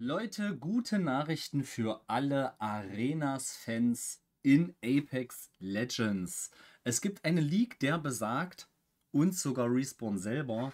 Leute, gute Nachrichten für alle Arenas-Fans in Apex Legends. Es gibt eine Leak, der besagt, und sogar Respawn selber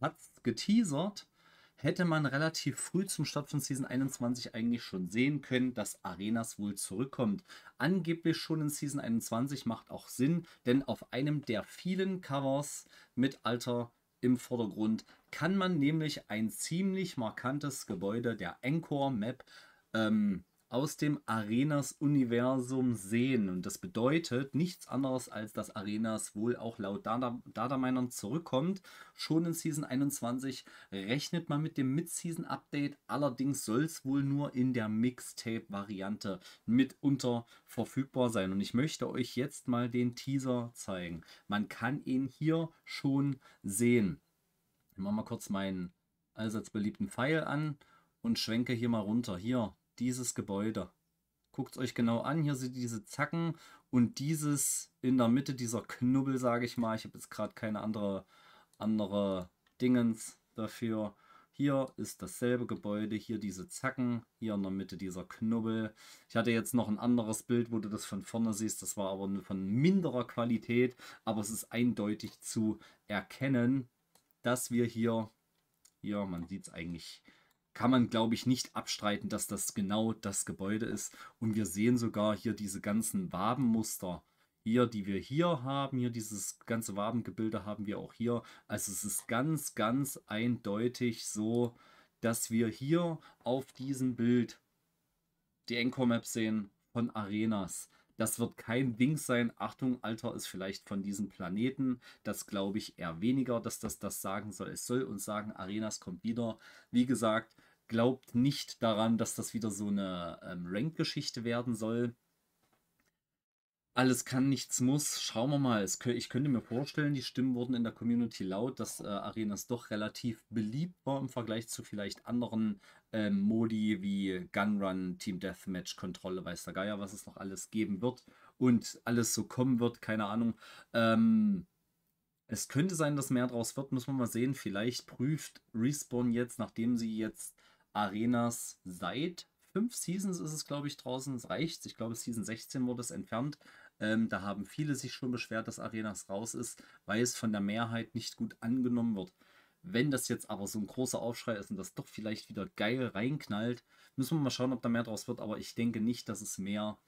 hat's geteasert, hätte man relativ früh zum Start von Season 21 eigentlich schon sehen können, dass Arenas wohl zurückkommt. Angeblich schon in Season 21 macht auch Sinn, denn auf einem der vielen Covers mit alter im Vordergrund kann man nämlich ein ziemlich markantes Gebäude der Encore Map ähm, aus dem Arenas-Universum sehen. Und das bedeutet nichts anderes, als dass Arenas wohl auch laut dada minern zurückkommt. Schon in Season 21 rechnet man mit dem Mid-Season-Update. Allerdings soll es wohl nur in der Mixtape-Variante mitunter verfügbar sein. Und ich möchte euch jetzt mal den Teaser zeigen. Man kann ihn hier schon sehen. Ich mache mal kurz meinen allseits beliebten Pfeil an und schwenke hier mal runter. Hier, dieses Gebäude. Guckt es euch genau an. Hier seht ihr diese Zacken und dieses in der Mitte, dieser Knubbel, sage ich mal. Ich habe jetzt gerade keine andere, andere Dingens dafür. Hier ist dasselbe Gebäude, hier diese Zacken, hier in der Mitte dieser Knubbel. Ich hatte jetzt noch ein anderes Bild, wo du das von vorne siehst, das war aber von minderer Qualität, aber es ist eindeutig zu erkennen, dass wir hier, ja, man sieht es eigentlich kann man, glaube ich, nicht abstreiten, dass das genau das Gebäude ist. Und wir sehen sogar hier diese ganzen Wabenmuster. Hier, die wir hier haben, hier dieses ganze Wabengebilde haben wir auch hier. Also es ist ganz, ganz eindeutig so, dass wir hier auf diesem Bild die Anchor Map sehen von Arenas. Das wird kein Ding sein. Achtung, Alter ist vielleicht von diesem Planeten. Das glaube ich eher weniger, dass das das sagen soll. Es soll uns sagen, Arenas kommt wieder. Wie gesagt, glaubt nicht daran, dass das wieder so eine ähm, Rank-Geschichte werden soll alles kann, nichts muss. Schauen wir mal. ich könnte mir vorstellen, die Stimmen wurden in der Community laut, dass äh, Arenas doch relativ beliebt war im Vergleich zu vielleicht anderen ähm, Modi wie Gunrun, Team Deathmatch, Kontrolle, weiß der Geier, was es noch alles geben wird und alles so kommen wird, keine Ahnung. Ähm, es könnte sein, dass mehr draus wird, müssen wir mal sehen. Vielleicht prüft Respawn jetzt, nachdem sie jetzt Arenas seit fünf Seasons ist es, glaube ich, draußen. Es reicht. Ich glaube, Season 16 wurde es entfernt. Ähm, da haben viele sich schon beschwert, dass Arenas raus ist, weil es von der Mehrheit nicht gut angenommen wird. Wenn das jetzt aber so ein großer Aufschrei ist und das doch vielleicht wieder geil reinknallt, müssen wir mal schauen, ob da mehr draus wird. Aber ich denke nicht, dass es mehr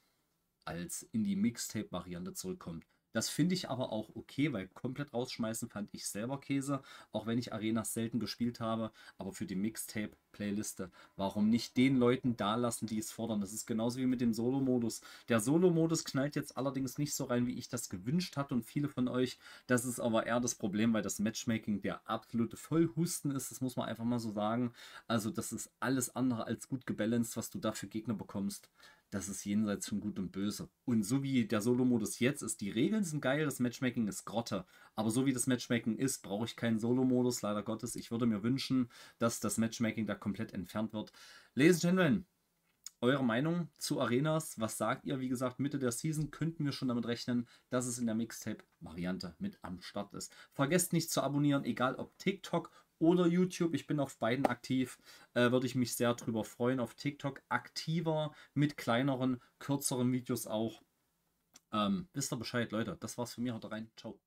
als in die Mixtape-Variante zurückkommt. Das finde ich aber auch okay, weil komplett rausschmeißen fand ich selber Käse, auch wenn ich Arenas selten gespielt habe. Aber für die Mixtape Playliste. Warum nicht den Leuten da lassen, die es fordern? Das ist genauso wie mit dem Solo-Modus. Der Solo-Modus knallt jetzt allerdings nicht so rein, wie ich das gewünscht hatte und viele von euch. Das ist aber eher das Problem, weil das Matchmaking der absolute Vollhusten ist. Das muss man einfach mal so sagen. Also das ist alles andere als gut gebalanced, was du da für Gegner bekommst das ist jenseits von Gut und Böse. Und so wie der Solo-Modus jetzt ist, die Regeln sind geil, das Matchmaking ist Grotte. Aber so wie das Matchmaking ist, brauche ich keinen Solo-Modus, leider Gottes. Ich würde mir wünschen, dass das Matchmaking da komplett entfernt wird. Ladies and Gentlemen, eure Meinung zu Arenas. Was sagt ihr? Wie gesagt, Mitte der Season könnten wir schon damit rechnen, dass es in der Mixtape-Variante mit am Start ist. Vergesst nicht zu abonnieren, egal ob TikTok oder YouTube. Ich bin auf beiden aktiv. Äh, Würde ich mich sehr drüber freuen. Auf TikTok aktiver, mit kleineren, kürzeren Videos auch. Ähm, wisst ihr Bescheid, Leute. Das war's von mir. Haut rein. Ciao.